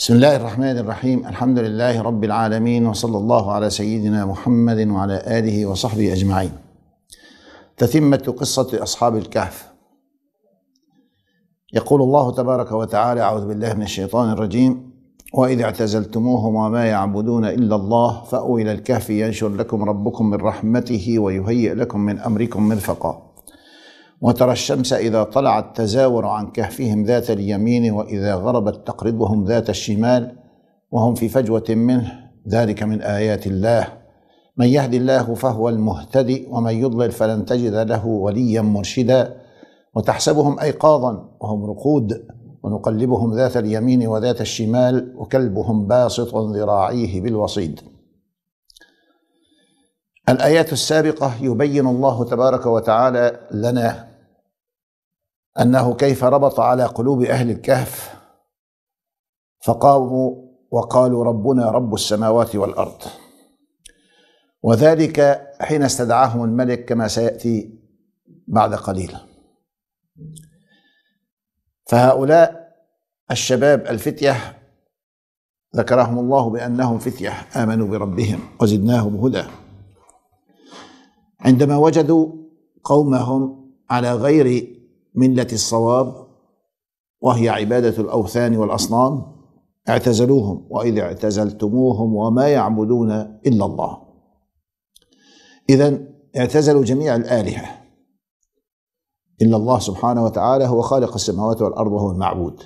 بسم الله الرحمن الرحيم الحمد لله رب العالمين وصلى الله على سيدنا محمد وعلى اله وصحبه اجمعين تتمه قصه اصحاب الكهف يقول الله تبارك وتعالى اعوذ بالله من الشيطان الرجيم واذ اعتزلتموهم وما يعبدون الا الله فاووا الى الكهف ينشر لكم ربكم من رحمته ويهيئ لكم من امركم مرفقا وترى الشمس إذا طلعت تزاور عن كهفهم ذات اليمين وإذا غربت تقرضهم ذات الشمال وهم في فجوة منه ذلك من آيات الله من يهد الله فهو المهتدي ومن يضلل فلن تجد له وليا مرشدا وتحسبهم أيقاظا وهم رقود ونقلبهم ذات اليمين وذات الشمال وكلبهم باسط ذراعيه بالوصيد الآيات السابقة يبين الله تبارك وتعالى لنا أنه كيف ربط على قلوب أهل الكهف فقاموا وقالوا ربنا رب السماوات والأرض وذلك حين استدعاهم الملك كما سيأتي بعد قليل فهؤلاء الشباب الفتية ذكرهم الله بأنهم فتية آمنوا بربهم وزدناهم هدى عندما وجدوا قومهم على غير ملة الصواب وهي عبادة الأوثان والأصنام اعتزلوهم وإذ اعتزلتموهم وما يعبدون إلا الله إذا اعتزلوا جميع الآلهة إلا الله سبحانه وتعالى هو خالق السماوات والأرض وهو المعبود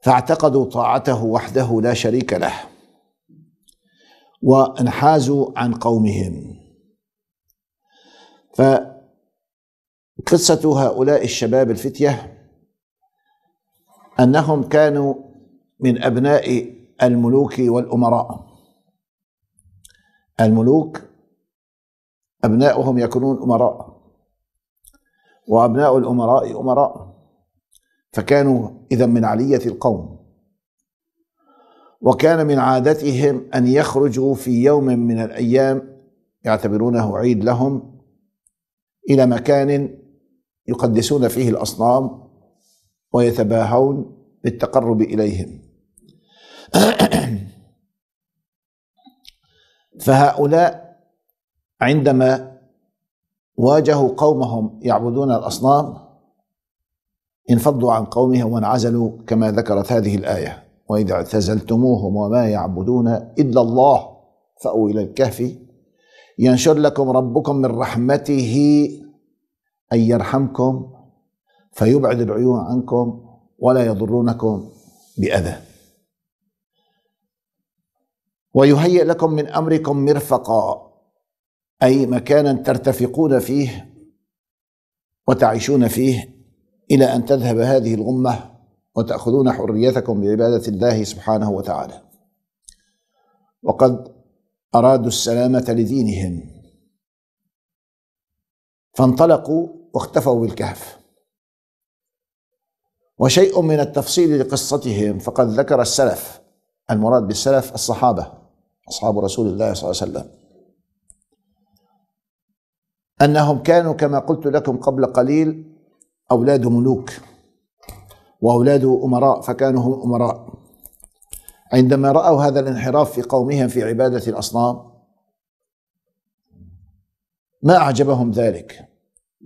فاعتقدوا طاعته وحده لا شريك له وانحازوا عن قومهم ف قصة هؤلاء الشباب الفتية أنهم كانوا من أبناء الملوك والأمراء الملوك أبناؤهم يكونون أمراء وأبناء الأمراء أمراء فكانوا إذا من علية القوم وكان من عادتهم أن يخرجوا في يوم من الأيام يعتبرونه عيد لهم إلى مكان يقدسون فيه الاصنام ويتباهون بالتقرب اليهم فهؤلاء عندما واجهوا قومهم يعبدون الاصنام انفضوا عن قومهم وانعزلوا كما ذكرت هذه الايه واذا اعتزلتموهم وما يعبدون الا الله فاووا الى الكهف ينشر لكم ربكم من رحمته أن يرحمكم فيبعد العيون عنكم ولا يضرونكم بأذى ويهيئ لكم من أمركم مرفقا أي مكانا ترتفقون فيه وتعيشون فيه إلى أن تذهب هذه الغمة وتأخذون حريتكم بعبادة الله سبحانه وتعالى وقد أرادوا السلامة لدينهم فانطلقوا واختفوا بالكهف وشيء من التفصيل لقصتهم فقد ذكر السلف المراد بالسلف الصحابة أصحاب رسول الله صلى الله عليه وسلم أنهم كانوا كما قلت لكم قبل قليل أولاد ملوك وأولاد أمراء فكانوا هم أمراء عندما رأوا هذا الانحراف في قومهم في عبادة الأصنام ما أعجبهم ذلك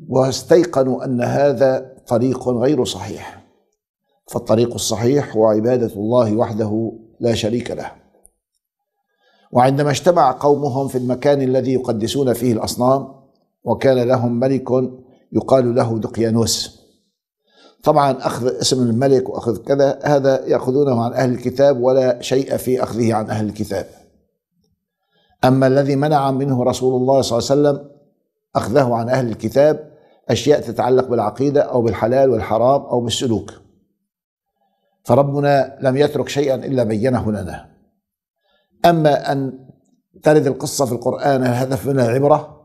واستيقنوا ان هذا طريق غير صحيح فالطريق الصحيح هو عباده الله وحده لا شريك له وعندما اجتمع قومهم في المكان الذي يقدسون فيه الاصنام وكان لهم ملك يقال له دقيانوس طبعا اخذ اسم الملك واخذ كذا هذا ياخذونه عن اهل الكتاب ولا شيء في اخذه عن اهل الكتاب اما الذي منع منه رسول الله صلى الله عليه وسلم اخذه عن اهل الكتاب أشياء تتعلق بالعقيدة أو بالحلال والحرام أو بالسلوك فربنا لم يترك شيئا إلا بينه لنا أما أن ترد القصة في القرآن الهدف منها عبرة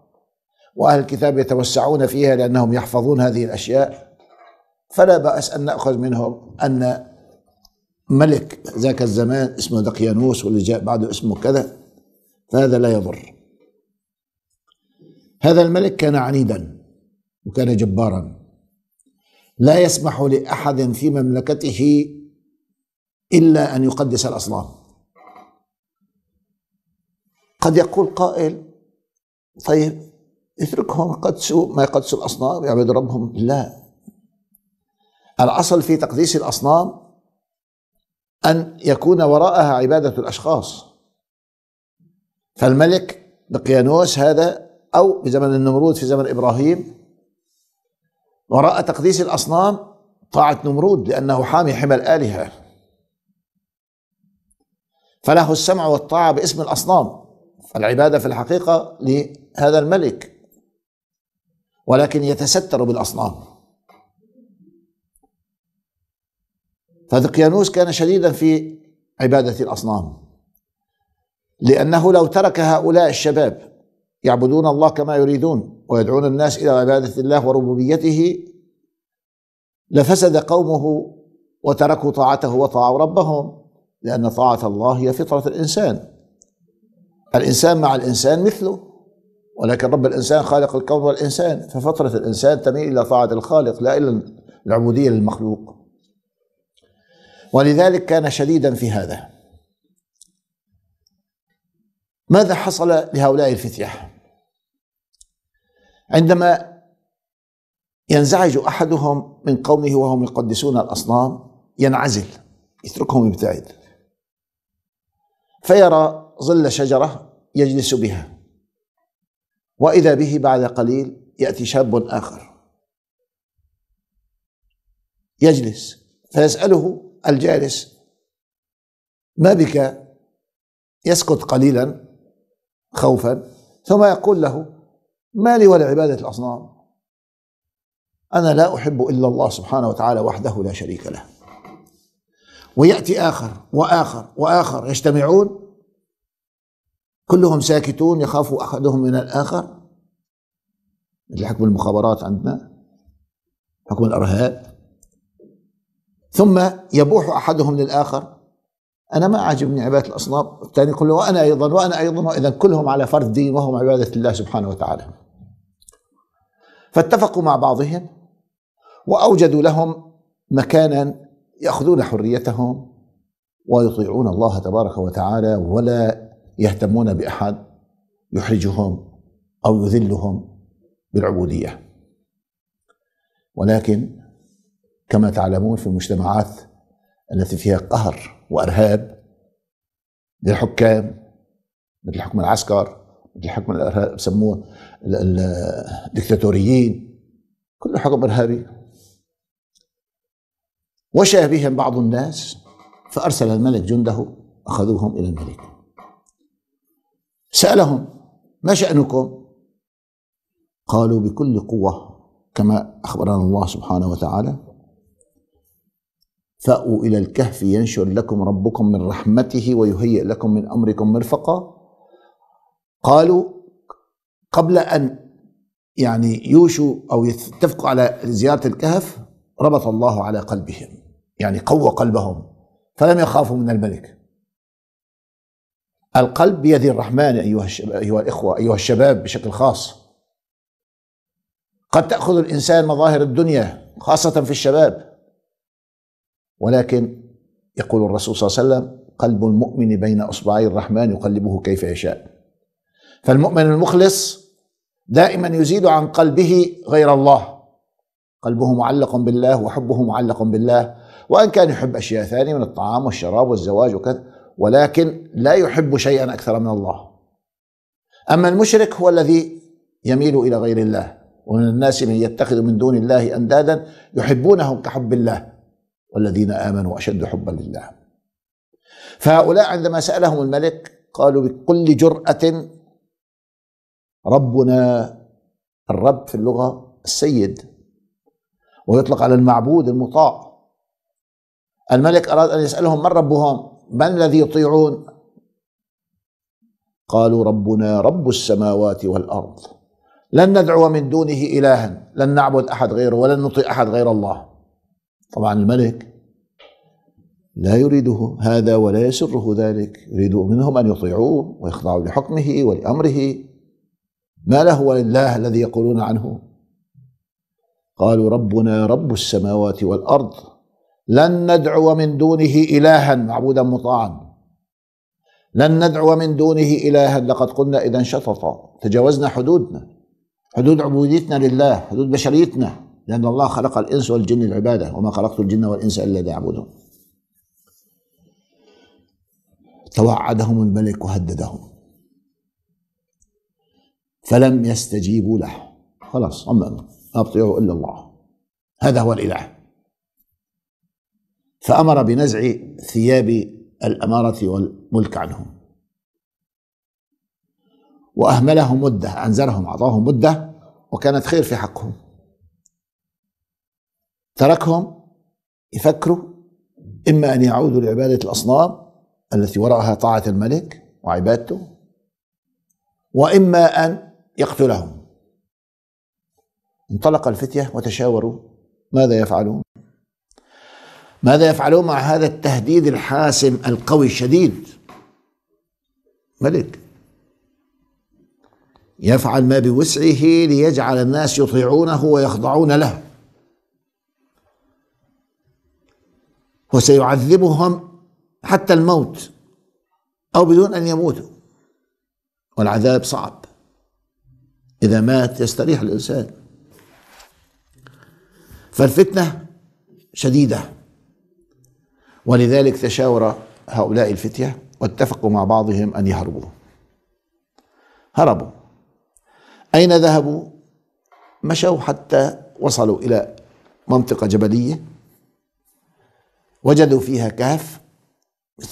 وأهل الكتاب يتوسعون فيها لأنهم يحفظون هذه الأشياء فلا بأس أن نأخذ منهم أن ملك ذاك الزمان اسمه دقيانوس واللي جاء بعده اسمه كذا فهذا لا يضر هذا الملك كان عنيدا وكان جبارا لا يسمح لأحد في مملكته إلا أن يقدس الأصنام قد يقول قائل طيب اتركهم قدسوا ما يقدسوا الأصنام يعبد يعني ربهم لا الأصل في تقديس الأصنام أن يكون وراءها عبادة الأشخاص فالملك بقيانوس هذا أو في زمن النمرود في زمن إبراهيم وراء تقديس الأصنام طاعة نمرود لأنه حامي حمى الآلهة فله السمع والطاعة باسم الأصنام العبادة في الحقيقة لهذا الملك ولكن يتستر بالأصنام فدقيانوس كان شديدا في عبادة الأصنام لأنه لو ترك هؤلاء الشباب يعبدون الله كما يريدون ويدعون الناس إلى عبادة الله وربوبيته لفسد قومه وتركوا طاعته وطاعوا ربهم لأن طاعة الله هي فطرة الإنسان الإنسان مع الإنسان مثله ولكن رب الإنسان خالق الكون والإنسان ففطرة الإنسان تميل إلى طاعة الخالق لا إلى العبودية للمخلوق ولذلك كان شديدا في هذا ماذا حصل لهؤلاء الفتية؟ عندما ينزعج احدهم من قومه وهم يقدسون الاصنام ينعزل يتركهم يبتعد فيرى ظل شجره يجلس بها واذا به بعد قليل ياتي شاب اخر يجلس فيساله الجالس ما بك يسكت قليلا خوفا ثم يقول له ما لي ولعبادة الأصنام أنا لا أحب إلا الله سبحانه وتعالى وحده لا شريك له ويأتي آخر وآخر وآخر يجتمعون كلهم ساكتون يخاف أحدهم من الآخر مثل حكم المخابرات عندنا حكم الإرهاب ثم يبوح أحدهم للآخر أنا ما عاجبني عبادة الأصنام الثاني يقول له وأنا أيضا وأنا أيضا وإذا كلهم على فرد دين وهم عبادة الله سبحانه وتعالى فاتفقوا مع بعضهم واوجدوا لهم مكانا ياخذون حريتهم ويطيعون الله تبارك وتعالى ولا يهتمون باحد يحرجهم او يذلهم بالعبوديه ولكن كما تعلمون في المجتمعات التي فيها قهر وارهاب للحكام مثل حكم العسكر الحكم الارهاب بسموه الدكتاتوريين كله حكم ارهابي بهم بعض الناس فارسل الملك جنده اخذوهم الى الملك سالهم ما شانكم قالوا بكل قوه كما اخبرنا الله سبحانه وتعالى فأووا إلى الكهف ينشر لكم ربكم من رحمته ويهيئ لكم من أمركم مرفقا قالوا قبل أن يعني يوشوا أو يتفقوا على زيارة الكهف ربط الله على قلبهم يعني قوى قلبهم فلم يخافوا من الملك القلب بيد الرحمن أيها, أيها الإخوة أيها الشباب بشكل خاص قد تأخذ الإنسان مظاهر الدنيا خاصة في الشباب ولكن يقول الرسول صلى الله عليه وسلم قلب المؤمن بين أصبعي الرحمن يقلبه كيف يشاء فالمؤمن المخلص دائما يزيد عن قلبه غير الله قلبه معلق بالله وحبه معلق بالله وان كان يحب اشياء ثانيه من الطعام والشراب والزواج وكذا ولكن لا يحب شيئا اكثر من الله اما المشرك هو الذي يميل الى غير الله ومن الناس من يتخذ من دون الله اندادا يحبونهم كحب الله والذين امنوا اشد حبا لله فهؤلاء عندما سالهم الملك قالوا بكل جراه ربنا الرب في اللغة السيد ويطلق على المعبود المطاع الملك أراد أن يسألهم من ربهم من الذي يطيعون قالوا ربنا رب السماوات والأرض لن ندعو من دونه إلها لن نعبد أحد غيره ولن نطيع أحد غير الله طبعا الملك لا يريده هذا ولا يسره ذلك يريد منهم أن يطيعوه ويخضعوا لحكمه ولأمره ما له ولله الذي يقولون عنه قالوا ربنا رب السماوات والارض لن ندعو من دونه الها معبودا مطاعا لن ندعو من دونه الها لقد قلنا اذا شططا تجاوزنا حدودنا حدود عبوديتنا لله حدود بشريتنا لان الله خلق الانس والجن العباده وما خلقت الجن والانس الا ليعبدون توعدهم الملك وهددهم فلم يستجيبوا له خلاص ما لا إلا الله هذا هو الإله فأمر بنزع ثياب الأمارة والملك عنهم وأهملهم مدة أنزلهم أعطاهم مدة وكانت خير في حقهم تركهم يفكروا إما أن يعودوا لعبادة الأصنام التي وراءها طاعة الملك وعبادته وإما أن يقتلهم انطلق الفتية وتشاوروا ماذا يفعلون ماذا يفعلون مع هذا التهديد الحاسم القوي الشديد ملك يفعل ما بوسعه ليجعل الناس يطيعونه ويخضعون له وسيعذبهم حتى الموت او بدون ان يموتوا والعذاب صعب إذا مات يستريح الإنسان فالفتنة شديدة ولذلك تشاور هؤلاء الفتية واتفقوا مع بعضهم أن يهربوا هربوا أين ذهبوا؟ مشوا حتى وصلوا إلى منطقة جبلية وجدوا فيها كهف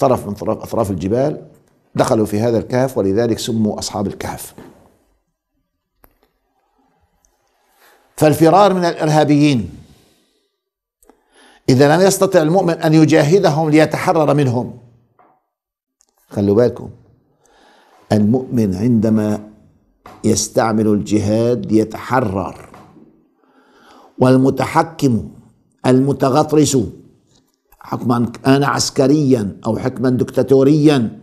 طرف من أطراف الجبال دخلوا في هذا الكهف ولذلك سموا أصحاب الكهف فالفرار من الارهابيين اذا لم يستطع المؤمن ان يجاهدهم ليتحرر منهم خلوا بالكم المؤمن عندما يستعمل الجهاد ليتحرر والمتحكم المتغطرس حكما كان عسكريا او حكما دكتاتوريا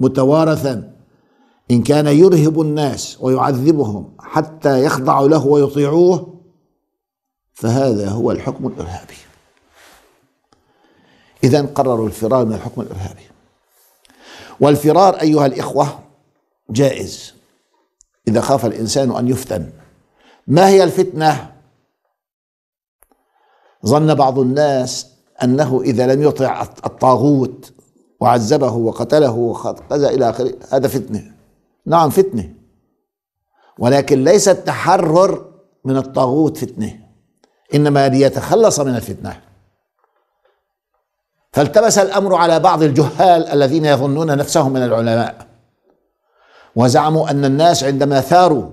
متوارثا إن كان يرهب الناس ويعذبهم حتى يخضعوا له ويطيعوه فهذا هو الحكم الإرهابي إذا قرروا الفرار من الحكم الإرهابي والفرار أيها الإخوة جائز إذا خاف الإنسان أن يفتن ما هي الفتنة؟ ظن بعض الناس أنه إذا لم يطع الطاغوت وعذبه وقتله وكذا إلى آخره هذا فتنة نعم فتنه ولكن ليس التحرر من الطاغوت فتنه انما ليتخلص من الفتنه فالتبس الامر على بعض الجهال الذين يظنون نفسهم من العلماء وزعموا ان الناس عندما ثاروا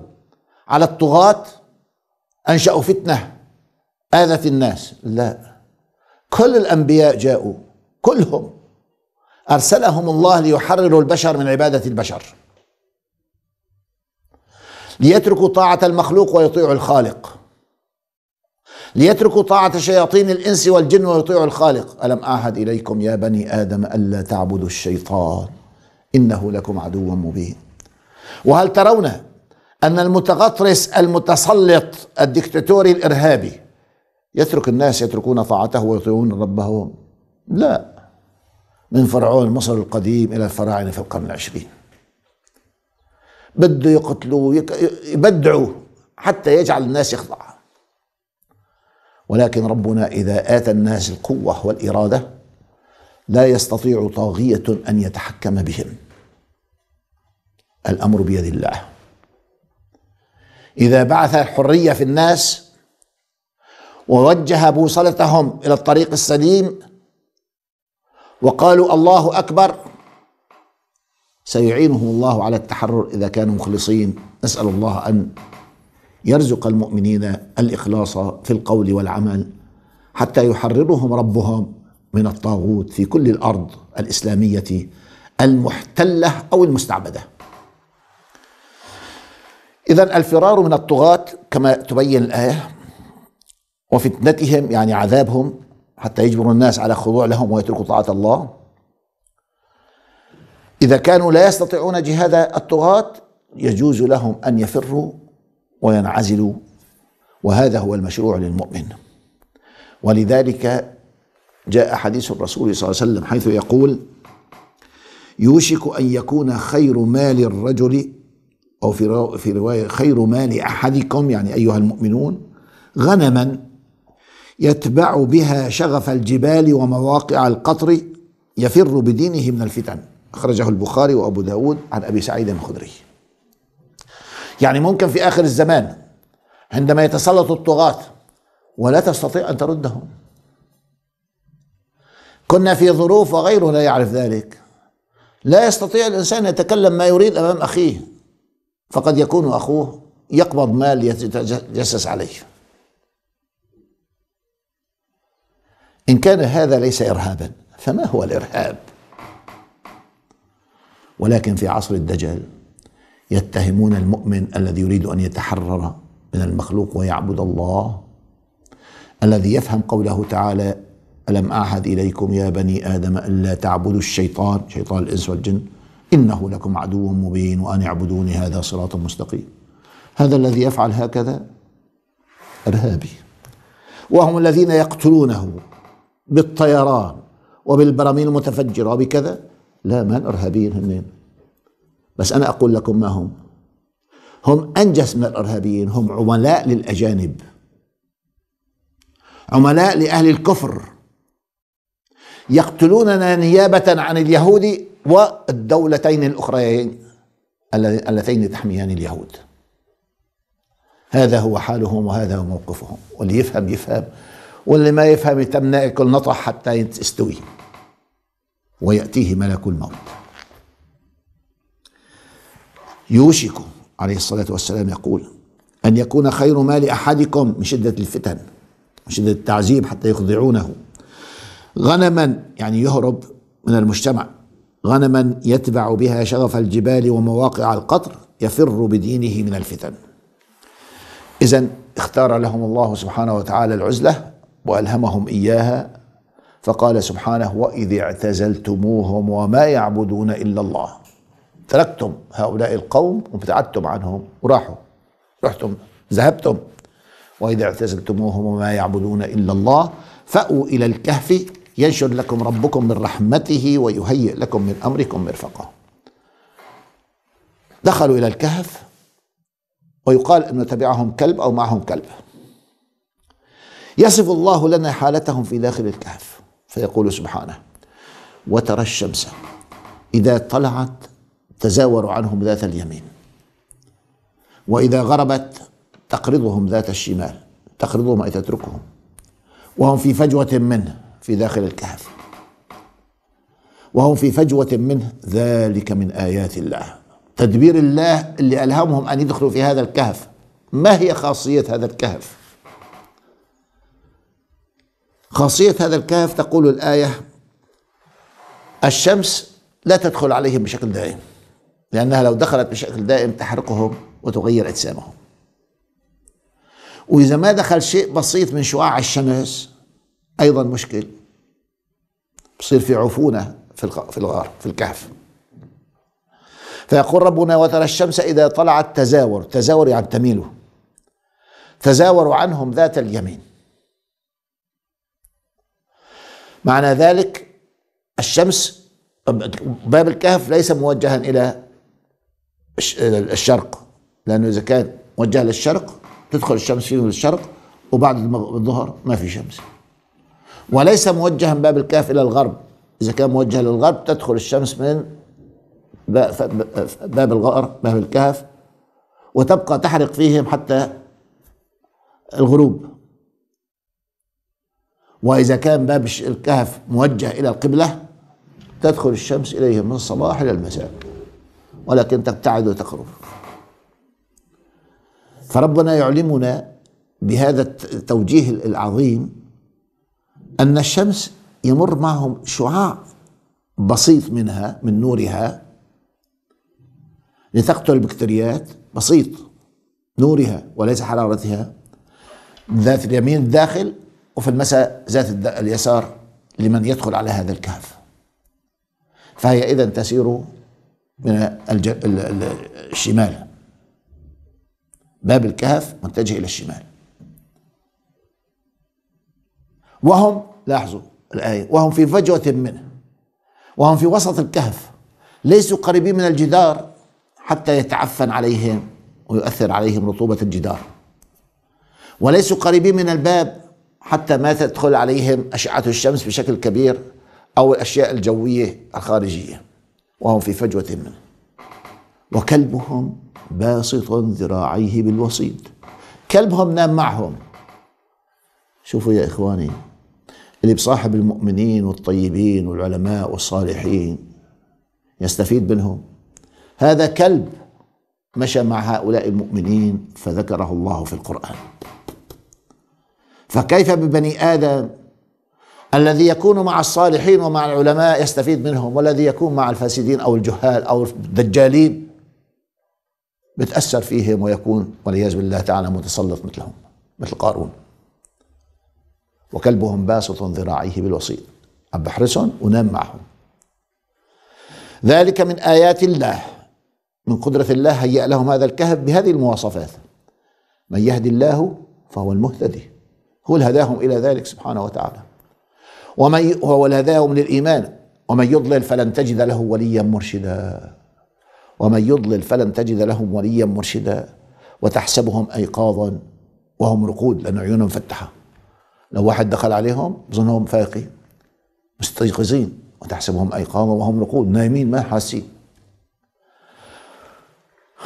على الطغاه انشاوا فتنه اذت الناس لا كل الانبياء جاءوا كلهم ارسلهم الله ليحرروا البشر من عباده البشر ليتركوا طاعة المخلوق ويطيعوا الخالق ليتركوا طاعة شياطين الإنس والجن ويطيعوا الخالق ألم أعهد إليكم يا بني آدم ألا تعبدوا الشيطان إنه لكم عدو مبين وهل ترون أن المتغطرس المتسلط الدكتاتوري الإرهابي يترك الناس يتركون طاعته ويطيعون ربهم لا من فرعون مصر القديم إلى الفراعنة في القرن العشرين بده يقتلوا يبدعوا حتى يجعل الناس يخضع ولكن ربنا إذا آتى الناس القوة والإرادة لا يستطيع طاغية أن يتحكم بهم الأمر بيد الله إذا بعث الحرية في الناس ووجه بوصلتهم إلى الطريق السليم وقالوا الله أكبر سيعينهم الله على التحرر إذا كانوا مخلصين نسأل الله أن يرزق المؤمنين الإخلاص في القول والعمل حتى يحررهم ربهم من الطاغوت في كل الأرض الإسلامية المحتلة أو المستعبدة إذا الفرار من الطغاة كما تبين الآية وفتنتهم يعني عذابهم حتى يجبروا الناس على خضوع لهم ويتركوا طاعة الله إذا كانوا لا يستطيعون جهاد الطغاة يجوز لهم أن يفروا وينعزلوا وهذا هو المشروع للمؤمن ولذلك جاء حديث الرسول صلى الله عليه وسلم حيث يقول يوشك أن يكون خير مال الرجل أو في في رواية خير مال أحدكم يعني أيها المؤمنون غنما يتبع بها شغف الجبال ومواقع القطر يفر بدينه من الفتن أخرجه البخاري وأبو داود عن أبي سعيد الخدري يعني ممكن في آخر الزمان عندما يتسلط الطغاة ولا تستطيع أن تردهم كنا في ظروف وغيره لا يعرف ذلك لا يستطيع الإنسان يتكلم ما يريد أمام أخيه فقد يكون أخوه يقبض مال يتجسس عليه إن كان هذا ليس إرهابا فما هو الإرهاب؟ ولكن في عصر الدجال يتهمون المؤمن الذي يريد ان يتحرر من المخلوق ويعبد الله الذي يفهم قوله تعالى الم اعهد اليكم يا بني ادم الا تعبدوا الشيطان شيطان الانس والجن انه لكم عدو مبين وان اعبدوني هذا صراط مستقيم هذا الذي يفعل هكذا ارهابي وهم الذين يقتلونه بالطيران وبالبراميل المتفجره وبكذا لا من إرهابيين هم بس أنا أقول لكم ما هم هم أنجس من الإرهابيين هم عملاء للأجانب عملاء لأهل الكفر يقتلوننا نيابة عن اليهود والدولتين الأخريين اللتين تحميان اليهود هذا هو حالهم وهذا هو موقفهم واللي يفهم يفهم واللي ما يفهم يتم ناكل نطح حتى يستوي ويأتيه ملك الموت يوشك عليه الصلاة والسلام يقول أن يكون خير مال أحدكم من شدة الفتن من شدة التعذيب حتى يخضعونه غنما يعني يهرب من المجتمع غنما يتبع بها شغف الجبال ومواقع القطر يفر بدينه من الفتن إذا اختار لهم الله سبحانه وتعالى العزلة وألهمهم إياها فقال سبحانه واذ اعتزلتموهم وما يعبدون الا الله تركتم هؤلاء القوم وابتعدتم عنهم وراحوا رحتم ذهبتم واذا اعتزلتموهم وما يعبدون الا الله فاووا الى الكهف ينشر لكم ربكم من رحمته ويهيئ لكم من امركم مرفقا دخلوا الى الكهف ويقال انه تبعهم كلب او معهم كلب يصف الله لنا حالتهم في داخل الكهف فيقول سبحانه وترى الشمس إذا طلعت تزاور عنهم ذات اليمين وإذا غربت تقرضهم ذات الشمال تقرضهم أي تتركهم وهم في فجوة منه في داخل الكهف وهم في فجوة منه ذلك من آيات الله تدبير الله اللي ألهمهم أن يدخلوا في هذا الكهف ما هي خاصية هذا الكهف خاصية هذا الكهف تقول الآية الشمس لا تدخل عليهم بشكل دائم لأنها لو دخلت بشكل دائم تحرقهم وتغير أجسامهم وإذا ما دخل شيء بسيط من شعاع الشمس أيضا مشكل بصير في عفونة في الغار في الكهف فيقول ربنا وترى الشمس إذا طلعت تزاور تزاور يعني تميله تزاوروا عنهم ذات اليمين معنى ذلك الشمس باب الكهف ليس موجها إلى الشرق لأنه إذا كان موجه للشرق تدخل الشمس فيه من الشرق وبعد الظهر ما في شمس وليس موجها باب الكهف إلى الغرب إذا كان موجه للغرب تدخل الشمس من باب الغار باب الكهف وتبقى تحرق فيهم حتى الغروب وإذا كان باب الكهف موجه إلى القبلة تدخل الشمس إليه من الصباح إلى المساء ولكن تبتعد وتقرب فربنا يعلمنا بهذا التوجيه العظيم أن الشمس يمر معهم شعاع بسيط منها من نورها لتقتل البكتيريات بسيط نورها وليس حرارتها ذات اليمين الداخل وفي المساء ذات اليسار لمن يدخل على هذا الكهف فهي إذا تسير من الشمال باب الكهف متجه إلى الشمال وهم لاحظوا الآية وهم في فجوة منه وهم في وسط الكهف ليسوا قريبين من الجدار حتى يتعفن عليهم ويؤثر عليهم رطوبة الجدار وليسوا قريبين من الباب حتى ما تدخل عليهم أشعة الشمس بشكل كبير أو الأشياء الجوية الخارجية وهم في فجوة منه وكلبهم باسط ذراعيه بالوسيط كلبهم نام معهم شوفوا يا إخواني اللي بصاحب المؤمنين والطيبين والعلماء والصالحين يستفيد منهم هذا كلب مشى مع هؤلاء المؤمنين فذكره الله في القرآن فكيف ببني آدم الذي يكون مع الصالحين ومع العلماء يستفيد منهم والذي يكون مع الفاسدين أو الجهال أو الدجالين بتأثر فيهم ويكون والعياذ بالله تعالى متسلط مثلهم مثل قارون وكلبهم باسط ذراعيه بالوسيط عم بحرسهم ونام معهم ذلك من آيات الله من قدرة الله هيأ لهم هذا الكهف بهذه المواصفات من يهدي الله فهو المهتدي هو هداهم إلى ذلك سبحانه وتعالى ومن هو هداهم للإيمان ومن يضلل فلن تجد له وليا مرشدا ومن يضلل فلن تجد لهم وليا مرشدا وتحسبهم أيقاظا وهم رقود لأن عيونهم مفتحة لو واحد دخل عليهم ظنهم فايقين مستيقظين وتحسبهم أيقاظا وهم رقود نايمين ما حاسين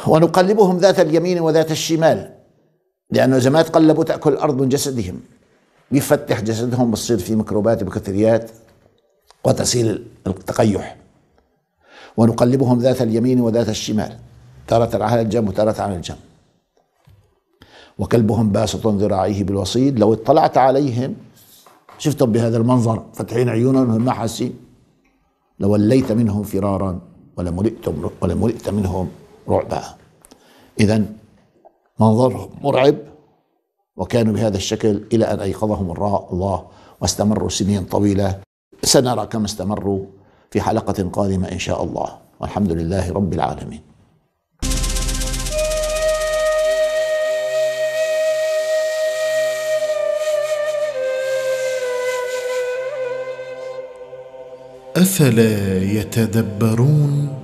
ونقلبهم ذات اليمين وذات الشمال لأنه إذا ما تقلبوا تأكل الأرض من جسدهم بيفتح جسدهم بتصير في ميكروبات وبكتريات وتسيل التقيح ونقلبهم ذات اليمين وذات الشمال تارة على الجنب وتارة على الجنب وكلبهم باسط ذراعيه بالوصيد لو اطلعت عليهم شفتهم بهذا المنظر فاتحين عيونهم ما حاسين لوليت منهم فرارا ولملئت ولملئت منهم رعبا اذا منظرهم مرعب وكانوا بهذا الشكل إلى أن أيقظهم الله واستمروا سنين طويلة سنرى كما استمروا في حلقة قادمة إن شاء الله والحمد لله رب العالمين افلا يتدبرون